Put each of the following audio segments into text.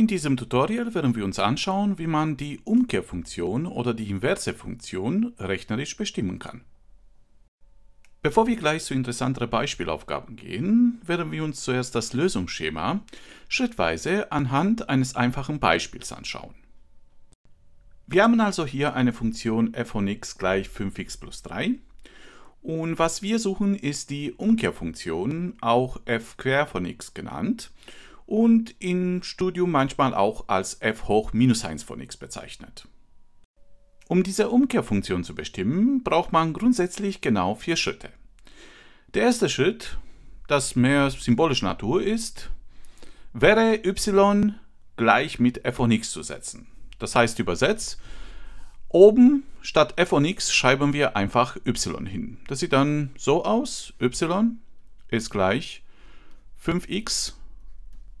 In diesem Tutorial werden wir uns anschauen, wie man die Umkehrfunktion oder die inverse Funktion rechnerisch bestimmen kann. Bevor wir gleich zu interessanteren Beispielaufgaben gehen, werden wir uns zuerst das Lösungsschema schrittweise anhand eines einfachen Beispiels anschauen. Wir haben also hier eine Funktion f von x gleich 5x plus 3 und was wir suchen ist die Umkehrfunktion, auch f quer von x genannt und im Studium manchmal auch als f hoch minus 1 von x bezeichnet. Um diese Umkehrfunktion zu bestimmen, braucht man grundsätzlich genau vier Schritte. Der erste Schritt, das mehr symbolischer Natur ist, wäre y gleich mit f von x zu setzen. Das heißt übersetzt, oben statt f von x schreiben wir einfach y hin. Das sieht dann so aus, y ist gleich 5x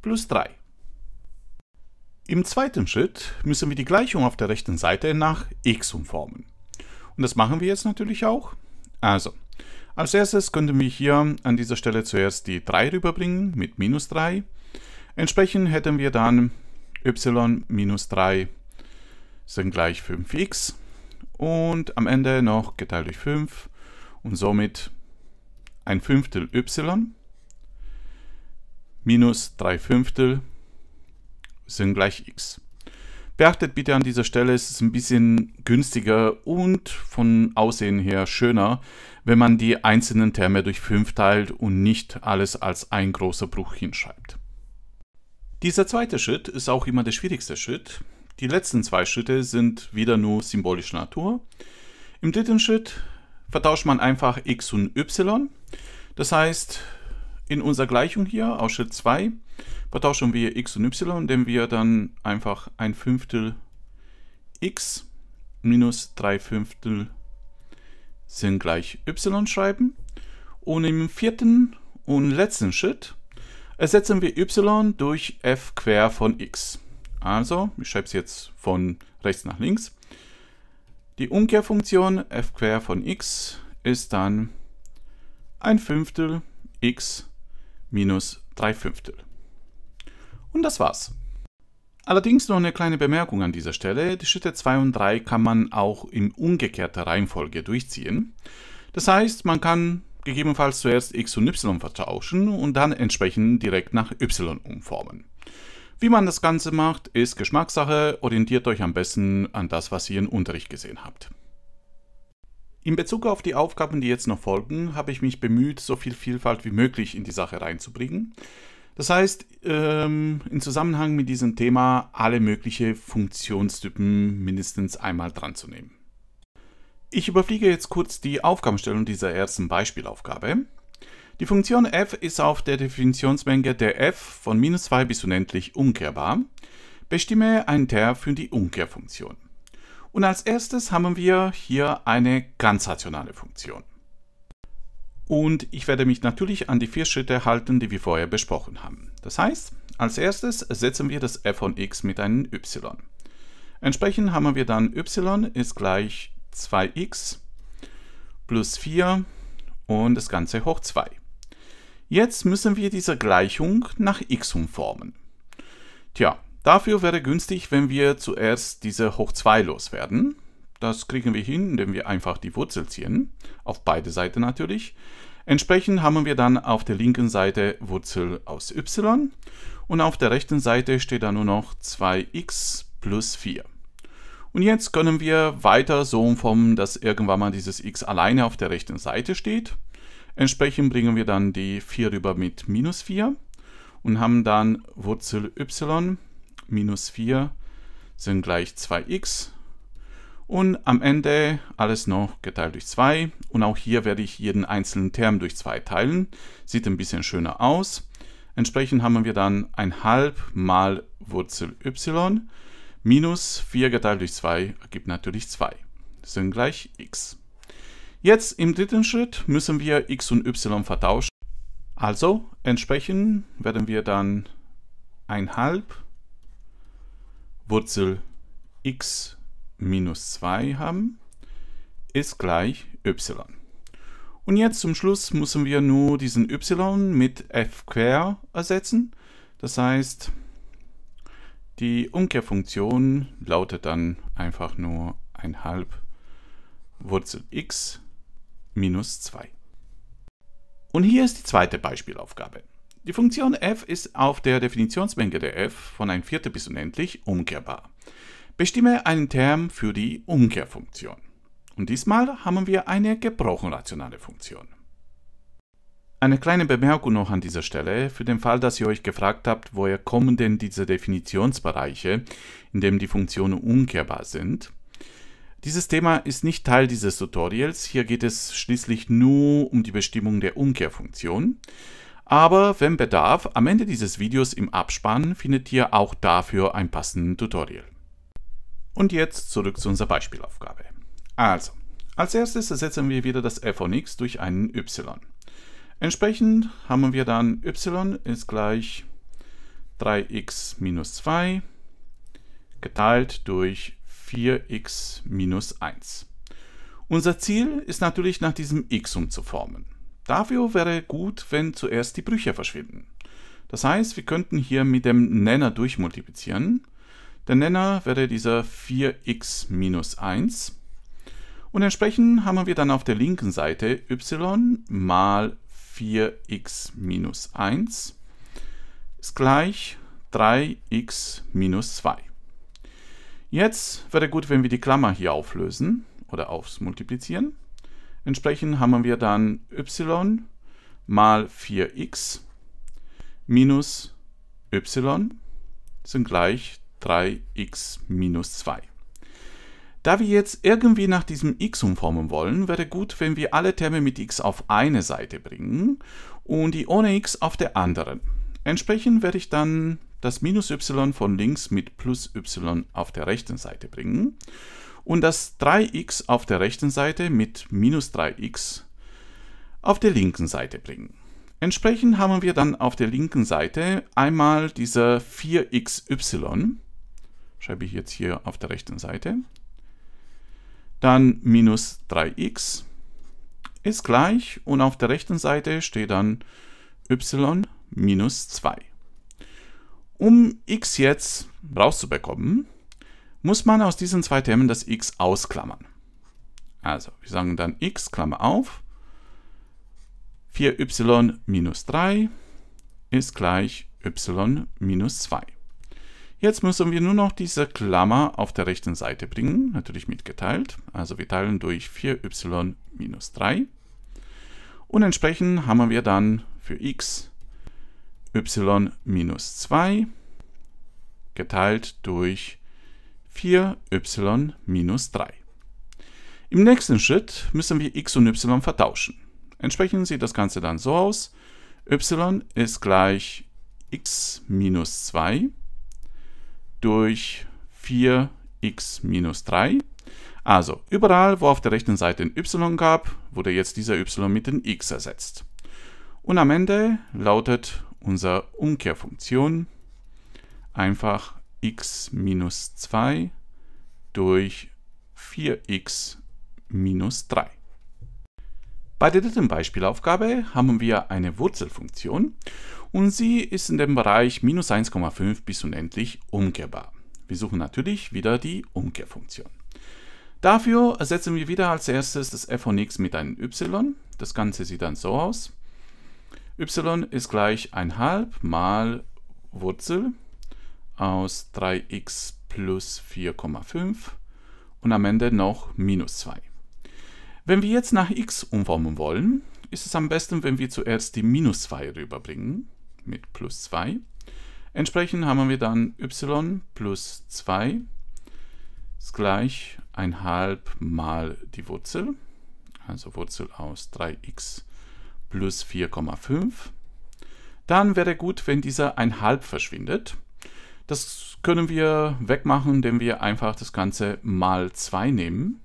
plus 3. Im zweiten Schritt müssen wir die Gleichung auf der rechten Seite nach x umformen. Und das machen wir jetzt natürlich auch. Also, als erstes könnten wir hier an dieser Stelle zuerst die 3 rüberbringen mit minus 3. Entsprechend hätten wir dann y minus 3 sind gleich 5x und am Ende noch geteilt durch 5 und somit ein Fünftel y minus 3 Fünftel sind gleich x. Beachtet bitte an dieser Stelle, es ist ein bisschen günstiger und von Aussehen her schöner, wenn man die einzelnen Terme durch 5 teilt und nicht alles als ein großer Bruch hinschreibt. Dieser zweite Schritt ist auch immer der schwierigste Schritt. Die letzten zwei Schritte sind wieder nur symbolischer Natur. Im dritten Schritt vertauscht man einfach x und y. Das heißt, in unserer Gleichung hier aus Schritt 2 vertauschen wir x und y, indem wir dann einfach ein Fünftel x minus 3 Fünftel sind gleich y schreiben. Und im vierten und letzten Schritt ersetzen wir y durch f quer von x. Also, ich schreibe es jetzt von rechts nach links. Die Umkehrfunktion f quer von x ist dann ein Fünftel x minus 3 Fünftel. Und das war's. Allerdings noch eine kleine Bemerkung an dieser Stelle. Die Schritte 2 und 3 kann man auch in umgekehrter Reihenfolge durchziehen. Das heißt, man kann gegebenenfalls zuerst x und y vertauschen und dann entsprechend direkt nach y umformen. Wie man das Ganze macht, ist Geschmackssache. Orientiert euch am besten an das, was ihr im Unterricht gesehen habt. In Bezug auf die Aufgaben, die jetzt noch folgen, habe ich mich bemüht, so viel Vielfalt wie möglich in die Sache reinzubringen. Das heißt, ähm, im Zusammenhang mit diesem Thema alle möglichen Funktionstypen mindestens einmal dran zu nehmen. Ich überfliege jetzt kurz die Aufgabenstellung dieser ersten Beispielaufgabe. Die Funktion f ist auf der Definitionsmenge der f von minus 2 bis unendlich umkehrbar. Bestimme einen Ter für die Umkehrfunktion. Und als erstes haben wir hier eine ganz rationale Funktion. Und ich werde mich natürlich an die vier Schritte halten, die wir vorher besprochen haben. Das heißt, als erstes setzen wir das f von x mit einem y. Entsprechend haben wir dann y ist gleich 2x plus 4 und das Ganze hoch 2. Jetzt müssen wir diese Gleichung nach x umformen. Tja, Dafür wäre günstig, wenn wir zuerst diese hoch 2 loswerden. Das kriegen wir hin, indem wir einfach die Wurzel ziehen, auf beide Seiten natürlich. Entsprechend haben wir dann auf der linken Seite Wurzel aus y und auf der rechten Seite steht dann nur noch 2x plus 4. Und jetzt können wir weiter so umformen, dass irgendwann mal dieses x alleine auf der rechten Seite steht. Entsprechend bringen wir dann die 4 rüber mit minus 4 und haben dann Wurzel y minus 4 sind gleich 2x. Und am Ende alles noch geteilt durch 2. Und auch hier werde ich jeden einzelnen Term durch 2 teilen. Sieht ein bisschen schöner aus. Entsprechend haben wir dann 1,5 mal Wurzel y minus 4 geteilt durch 2 ergibt natürlich 2. Sind gleich x. Jetzt im dritten Schritt müssen wir x und y vertauschen. Also entsprechend werden wir dann 1,5 Wurzel x minus 2 haben, ist gleich y. Und jetzt zum Schluss müssen wir nur diesen y mit f quer ersetzen. Das heißt, die Umkehrfunktion lautet dann einfach nur 1 halb Wurzel x minus 2. Und hier ist die zweite Beispielaufgabe. Die Funktion f ist auf der Definitionsmenge der f von ein Viertel bis unendlich umkehrbar. Bestimme einen Term für die Umkehrfunktion. Und diesmal haben wir eine gebrochen rationale Funktion. Eine kleine Bemerkung noch an dieser Stelle, für den Fall, dass ihr euch gefragt habt, woher kommen denn diese Definitionsbereiche, in denen die Funktionen umkehrbar sind. Dieses Thema ist nicht Teil dieses Tutorials, hier geht es schließlich nur um die Bestimmung der Umkehrfunktion. Aber wenn Bedarf, am Ende dieses Videos im Abspann findet ihr auch dafür ein passendes Tutorial. Und jetzt zurück zu unserer Beispielaufgabe. Also, als erstes ersetzen wir wieder das f von x durch einen y. Entsprechend haben wir dann y ist gleich 3x minus 2 geteilt durch 4x minus 1. Unser Ziel ist natürlich nach diesem x umzuformen. Dafür wäre gut, wenn zuerst die Brüche verschwinden. Das heißt, wir könnten hier mit dem Nenner durchmultiplizieren. Der Nenner wäre dieser 4x minus 1. Und entsprechend haben wir dann auf der linken Seite y mal 4x minus 1 ist gleich 3x minus 2. Jetzt wäre gut, wenn wir die Klammer hier auflösen oder aufs Multiplizieren. Entsprechend haben wir dann y mal 4x minus y sind gleich 3x minus 2. Da wir jetzt irgendwie nach diesem x umformen wollen, wäre gut, wenn wir alle Terme mit x auf eine Seite bringen und die ohne x auf der anderen. Entsprechend werde ich dann das minus y von links mit plus y auf der rechten Seite bringen und das 3x auf der rechten Seite mit minus 3x auf der linken Seite bringen. Entsprechend haben wir dann auf der linken Seite einmal diese 4xy, schreibe ich jetzt hier auf der rechten Seite, dann minus 3x ist gleich und auf der rechten Seite steht dann y minus 2. Um x jetzt rauszubekommen, muss man aus diesen zwei Termen das x ausklammern. Also, wir sagen dann x, Klammer auf, 4y minus 3 ist gleich y minus 2. Jetzt müssen wir nur noch diese Klammer auf der rechten Seite bringen, natürlich mitgeteilt. Also wir teilen durch 4y minus 3. Und entsprechend haben wir dann für x y minus 2 geteilt durch 4y 4y minus 3. Im nächsten Schritt müssen wir x und y vertauschen. Entsprechend sieht das Ganze dann so aus. y ist gleich x minus 2 durch 4x minus 3. Also überall, wo auf der rechten Seite ein y gab, wurde jetzt dieser y mit dem x ersetzt. Und am Ende lautet unsere Umkehrfunktion einfach x minus 2 durch 4x minus 3. Bei der dritten Beispielaufgabe haben wir eine Wurzelfunktion und sie ist in dem Bereich minus 1,5 bis unendlich umkehrbar. Wir suchen natürlich wieder die Umkehrfunktion. Dafür ersetzen wir wieder als erstes das f von x mit einem y. Das Ganze sieht dann so aus. y ist gleich 1 halb mal Wurzel aus 3x plus 4,5 und am Ende noch minus 2. Wenn wir jetzt nach x umformen wollen, ist es am besten, wenn wir zuerst die minus 2 rüberbringen mit plus 2. Entsprechend haben wir dann y plus 2 ist gleich 1 1,5 mal die Wurzel, also Wurzel aus 3x plus 4,5. Dann wäre gut, wenn dieser 1 1,5 verschwindet. Das können wir wegmachen, indem wir einfach das Ganze mal 2 nehmen.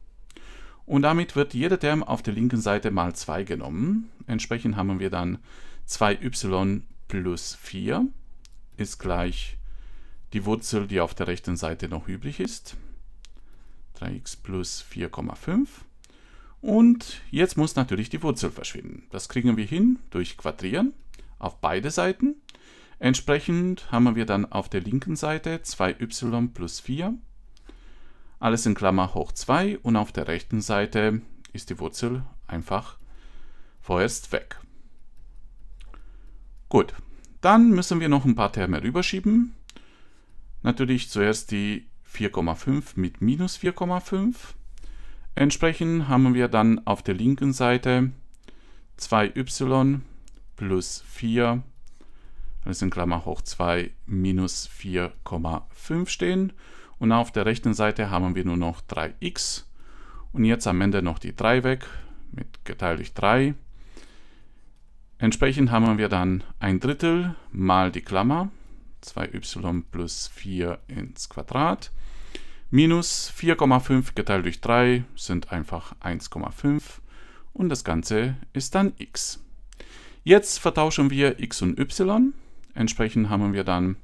Und damit wird jeder Term auf der linken Seite mal 2 genommen. Entsprechend haben wir dann 2y plus 4 ist gleich die Wurzel, die auf der rechten Seite noch übrig ist. 3x plus 4,5. Und jetzt muss natürlich die Wurzel verschwinden. Das kriegen wir hin durch Quadrieren auf beide Seiten. Entsprechend haben wir dann auf der linken Seite 2y plus 4, alles in Klammer hoch 2 und auf der rechten Seite ist die Wurzel einfach vorerst weg. Gut, dann müssen wir noch ein paar Terme rüberschieben. Natürlich zuerst die 4,5 mit minus 4,5. Entsprechend haben wir dann auf der linken Seite 2y plus 4 dann ist in Klammer hoch 2 minus 4,5 stehen. Und auf der rechten Seite haben wir nur noch 3x. Und jetzt am Ende noch die 3 weg, mit geteilt durch 3. Entsprechend haben wir dann ein Drittel mal die Klammer, 2y plus 4 ins Quadrat, minus 4,5 geteilt durch 3 sind einfach 1,5 und das Ganze ist dann x. Jetzt vertauschen wir x und y. Entsprechend haben wir dann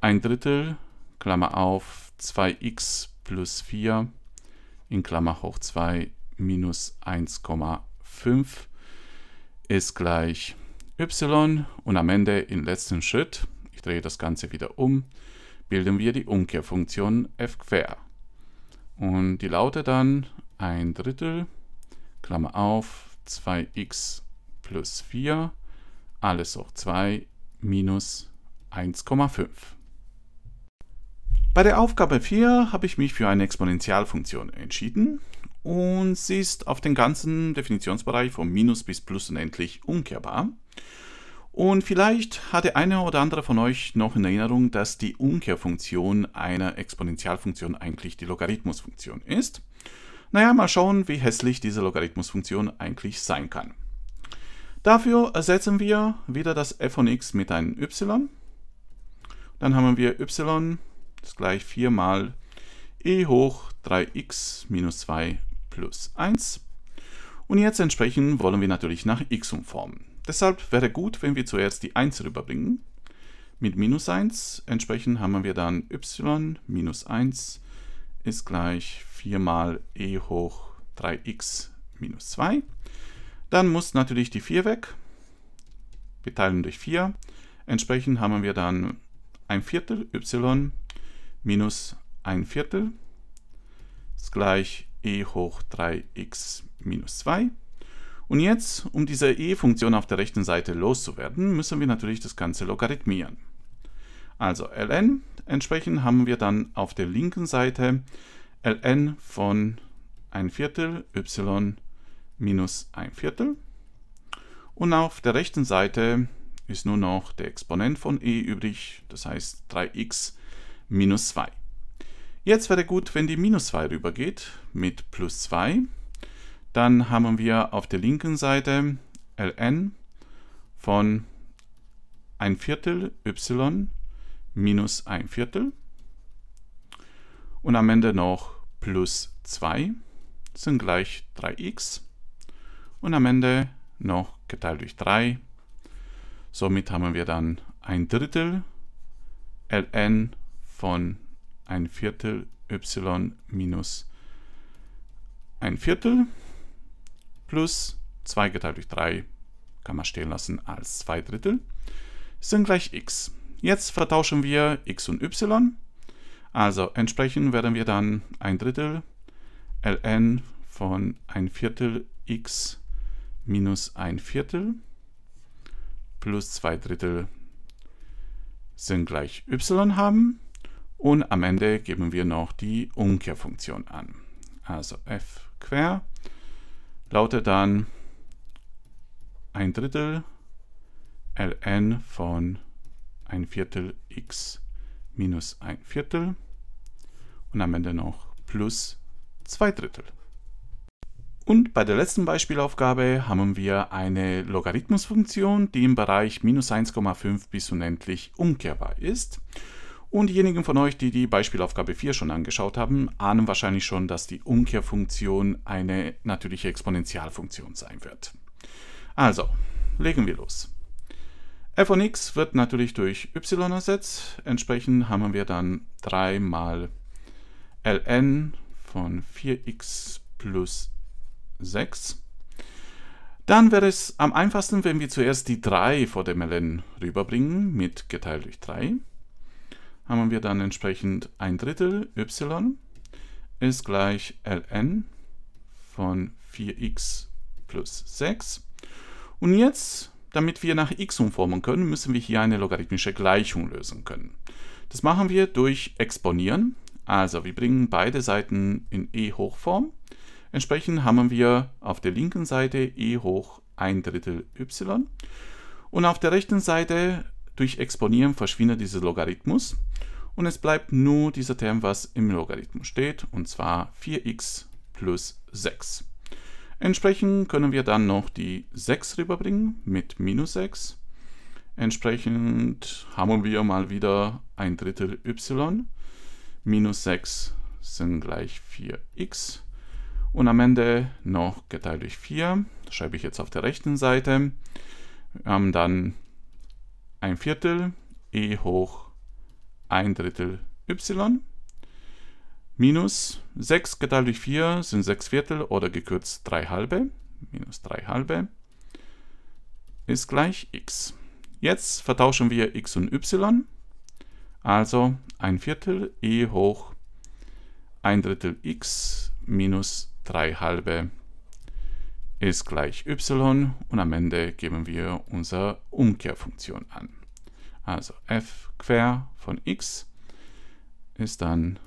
ein Drittel, Klammer auf, 2x plus 4 in Klammer hoch 2 minus 1,5 ist gleich y und am Ende im letzten Schritt, ich drehe das Ganze wieder um, bilden wir die Umkehrfunktion f quer. Und die lautet dann ein Drittel, Klammer auf, 2x plus 4, alles hoch 2 minus 1,5. Bei der Aufgabe 4 habe ich mich für eine Exponentialfunktion entschieden und sie ist auf den ganzen Definitionsbereich von Minus bis Plus unendlich umkehrbar. Und vielleicht hat der eine oder andere von euch noch in Erinnerung, dass die Umkehrfunktion einer Exponentialfunktion eigentlich die Logarithmusfunktion ist. Naja, mal schauen, wie hässlich diese Logarithmusfunktion eigentlich sein kann. Dafür ersetzen wir wieder das f von x mit einem y. Dann haben wir y ist gleich 4 mal e hoch 3x minus 2 plus 1. Und jetzt entsprechend wollen wir natürlich nach x umformen. Deshalb wäre gut, wenn wir zuerst die 1 rüberbringen. Mit minus 1 entsprechend haben wir dann y minus 1 ist gleich 4 mal e hoch 3x minus 2. Dann muss natürlich die 4 weg. Wir teilen durch 4. Entsprechend haben wir dann ein Viertel y minus ein Viertel ist gleich e hoch 3x minus 2. Und jetzt, um diese e-Funktion auf der rechten Seite loszuwerden, müssen wir natürlich das Ganze logarithmieren. Also ln, entsprechend haben wir dann auf der linken Seite ln von ein Viertel y minus minus ein Viertel. Und auf der rechten Seite ist nur noch der Exponent von e übrig, das heißt 3x minus 2. Jetzt wäre gut, wenn die minus 2 rübergeht mit plus 2. Dann haben wir auf der linken Seite ln von 1 Viertel y minus 1 Viertel und am Ende noch plus 2 sind gleich 3x und am Ende noch geteilt durch 3. Somit haben wir dann ein Drittel ln von ein Viertel y minus ein Viertel plus 2 geteilt durch 3 kann man stehen lassen als 2 Drittel sind gleich x. Jetzt vertauschen wir x und y. Also entsprechend werden wir dann ein Drittel ln von ein Viertel x minus minus ein Viertel plus zwei Drittel sind gleich y haben. Und am Ende geben wir noch die Umkehrfunktion an. Also f quer lautet dann ein Drittel ln von ein Viertel x minus ein Viertel und am Ende noch plus zwei Drittel. Und bei der letzten Beispielaufgabe haben wir eine Logarithmusfunktion, die im Bereich minus 1,5 bis unendlich umkehrbar ist. Und diejenigen von euch, die die Beispielaufgabe 4 schon angeschaut haben, ahnen wahrscheinlich schon, dass die Umkehrfunktion eine natürliche Exponentialfunktion sein wird. Also, legen wir los. f von x wird natürlich durch y ersetzt. Entsprechend haben wir dann 3 mal ln von 4x plus y 6. Dann wäre es am einfachsten, wenn wir zuerst die 3 vor dem ln rüberbringen mit geteilt durch 3. Haben wir dann entsprechend ein Drittel y ist gleich ln von 4x plus 6. Und jetzt, damit wir nach x umformen können, müssen wir hier eine logarithmische Gleichung lösen können. Das machen wir durch Exponieren. Also wir bringen beide Seiten in e Hochform Entsprechend haben wir auf der linken Seite e hoch 1 Drittel y und auf der rechten Seite durch Exponieren verschwindet dieser Logarithmus und es bleibt nur dieser Term, was im Logarithmus steht, und zwar 4x plus 6. Entsprechend können wir dann noch die 6 rüberbringen mit minus 6. Entsprechend haben wir mal wieder ein Drittel y. Minus 6 sind gleich 4x und am Ende noch geteilt durch 4. Das schreibe ich jetzt auf der rechten Seite. Wir haben dann ein Viertel e hoch ein Drittel y minus 6 geteilt durch 4 sind 6 Viertel oder gekürzt 3 halbe. Minus 3 halbe ist gleich x. Jetzt vertauschen wir x und y. Also ein Viertel e hoch ein Drittel x minus 3 halbe ist gleich y und am Ende geben wir unsere Umkehrfunktion an. Also f quer von x ist dann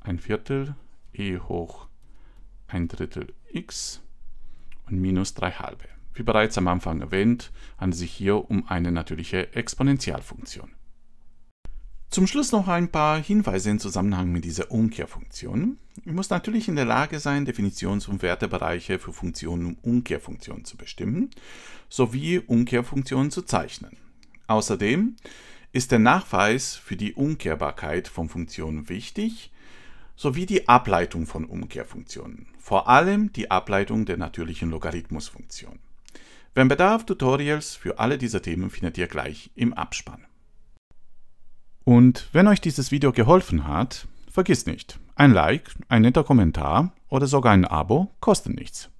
ein Viertel e hoch ein Drittel x und minus 3 halbe. Wie bereits am Anfang erwähnt, handelt es sich hier um eine natürliche Exponentialfunktion. Zum Schluss noch ein paar Hinweise im Zusammenhang mit dieser Umkehrfunktion. Ich muss natürlich in der Lage sein, Definitions- und Wertebereiche für Funktionen und Umkehrfunktionen zu bestimmen, sowie Umkehrfunktionen zu zeichnen. Außerdem ist der Nachweis für die Umkehrbarkeit von Funktionen wichtig, sowie die Ableitung von Umkehrfunktionen, vor allem die Ableitung der natürlichen Logarithmusfunktion. Wenn Bedarf, Tutorials für alle dieser Themen findet ihr gleich im Abspann. Und wenn euch dieses Video geholfen hat, vergisst nicht, ein Like, ein netter Kommentar oder sogar ein Abo kosten nichts.